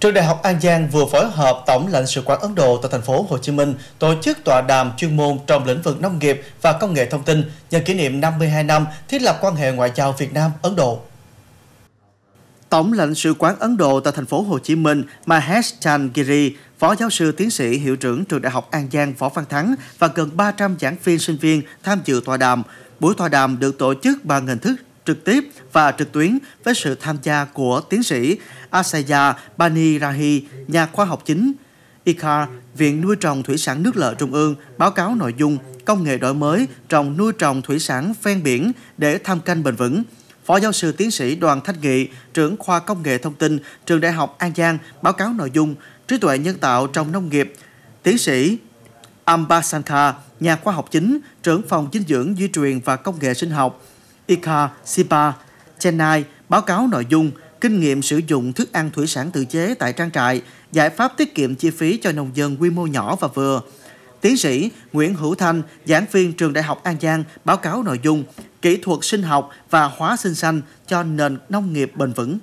Trường Đại học An Giang vừa phối hợp Tổng lãnh sự quán Ấn Độ tại thành phố Hồ Chí Minh tổ chức tọa đàm chuyên môn trong lĩnh vực nông nghiệp và công nghệ thông tin nhân kỷ niệm 52 năm thiết lập quan hệ ngoại giao Việt Nam Ấn Độ. Tổng lãnh sự quán Ấn Độ tại thành phố Hồ Chí Minh Mahesh Changiri, Phó giáo sư tiến sĩ hiệu trưởng trường Đại học An Giang Võ Văn Thắng và gần 300 giảng viên sinh viên tham dự tọa đàm. Buổi tọa đàm được tổ chức bằng hình thức trực tiếp và trực tuyến với sự tham gia của tiến sĩ Asaya Bani Rahi, nhà khoa học chính ICAR, Viện Nuôi trồng Thủy sản Nước lợ Trung ương, báo cáo nội dung công nghệ đổi mới trong nuôi trồng thủy sản ven biển để tham canh bền vững. Phó giáo sư tiến sĩ Đoàn Thanh Nghị, trưởng khoa công nghệ thông tin, trường Đại học An Giang, báo cáo nội dung trí tuệ nhân tạo trong nông nghiệp. Tiến sĩ Ambasankar, nhà khoa học chính, trưởng phòng dinh dưỡng, di truyền và công nghệ sinh học, ICA, SIPA, Chennai báo cáo nội dung, kinh nghiệm sử dụng thức ăn thủy sản tự chế tại trang trại, giải pháp tiết kiệm chi phí cho nông dân quy mô nhỏ và vừa. Tiến sĩ Nguyễn Hữu Thanh, giảng viên trường Đại học An Giang báo cáo nội dung kỹ thuật sinh học và hóa sinh xanh cho nền nông nghiệp bền vững.